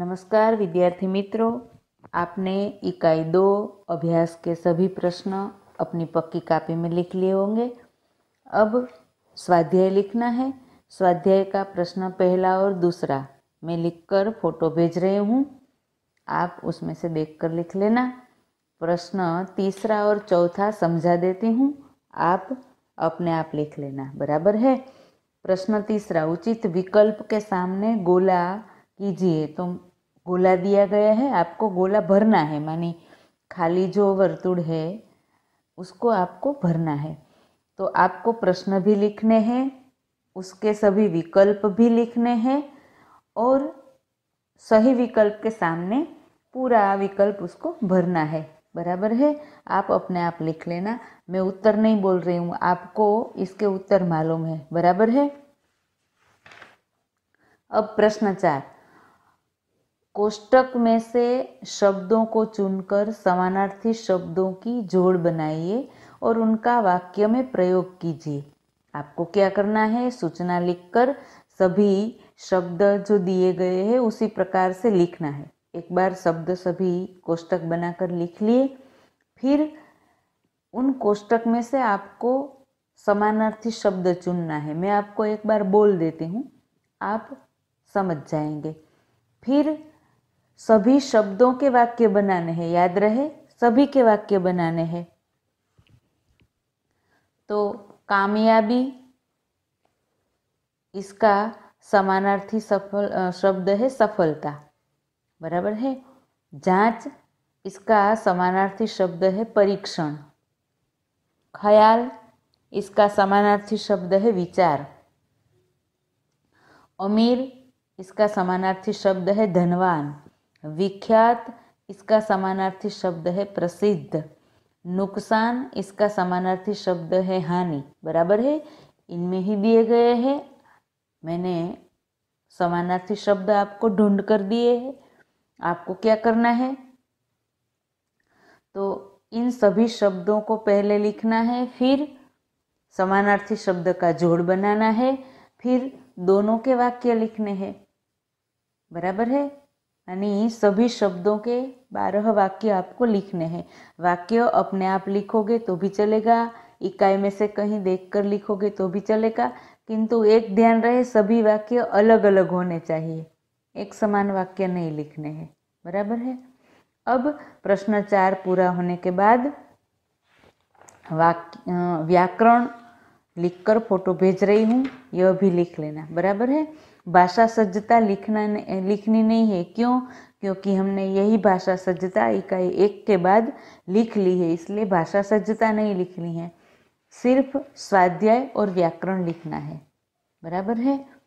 नमस्कार विद्यार्थी मित्रों आपने इकाई दो अभ्यास के सभी प्रश्न अपनी पक्की कापी में लिख लिए होंगे अब स्वाध्याय लिखना है स्वाध्याय का प्रश्न पहला और दूसरा मैं लिखकर फोटो भेज रहे हूँ आप उसमें से देखकर लिख लेना प्रश्न तीसरा और चौथा समझा देती हूँ आप अपने आप लिख लेना बराबर है प्रश्न तीसरा उचित विकल्प के सामने गोला कीजिए तो गोला दिया गया है आपको गोला भरना है माने खाली जो वर्तुड़ है उसको आपको भरना है तो आपको प्रश्न भी लिखने हैं उसके सभी विकल्प भी लिखने हैं और सही विकल्प के सामने पूरा विकल्प उसको भरना है बराबर है आप अपने आप लिख लेना मैं उत्तर नहीं बोल रही हूँ आपको इसके उत्तर मालूम है बराबर है अब प्रश्न चार कोष्टक में से शब्दों को चुनकर समानार्थी शब्दों की जोड़ बनाइए और उनका वाक्य में प्रयोग कीजिए आपको क्या करना है सूचना लिखकर सभी शब्द जो दिए गए हैं उसी प्रकार से लिखना है एक बार शब्द सभी कोष्टक बनाकर लिख लिए फिर उन कोष्टक में से आपको समानार्थी शब्द चुनना है मैं आपको एक बार बोल देती हूँ आप समझ जाएंगे फिर सभी शब्दों के वाक्य बनाने हैं याद रहे सभी के वाक्य बनाने हैं तो कामयाबी इसका समानार्थी सफल शब्द है सफलता बराबर है जांच इसका समानार्थी शब्द है परीक्षण ख्याल इसका समानार्थी शब्द है विचार अमीर इसका समानार्थी शब्द है धनवान विख्यात इसका समानार्थी शब्द है प्रसिद्ध नुकसान इसका समानार्थी शब्द है हानि बराबर है इनमें ही दिए गए हैं मैंने समानार्थी शब्द आपको ढूंढ कर दिए हैं आपको क्या करना है तो इन सभी शब्दों को पहले लिखना है फिर समानार्थी शब्द का जोड़ बनाना है फिर दोनों के वाक्य लिखने हैं बराबर है यानी सभी शब्दों के बारह वाक्य आपको लिखने हैं वाक्य अपने आप लिखोगे तो भी चलेगा इकाई में से कहीं देखकर लिखोगे तो भी चलेगा किंतु एक ध्यान रहे सभी वाक्य अलग अलग होने चाहिए एक समान वाक्य नहीं लिखने हैं बराबर है अब प्रश्न चार पूरा होने के बाद वाक्य व्याकरण लिखकर फोटो भेज रही हूँ यह भी लिख लेना बराबर है भाषा सज्जता लिखना लिखनी नहीं है क्यों क्योंकि हमने यही भाषा सज्जता इकाई एक के बाद लिख ली है इसलिए भाषा सज्जता नहीं लिखनी है सिर्फ स्वाध्याय और व्याकरण लिखना है बराबर है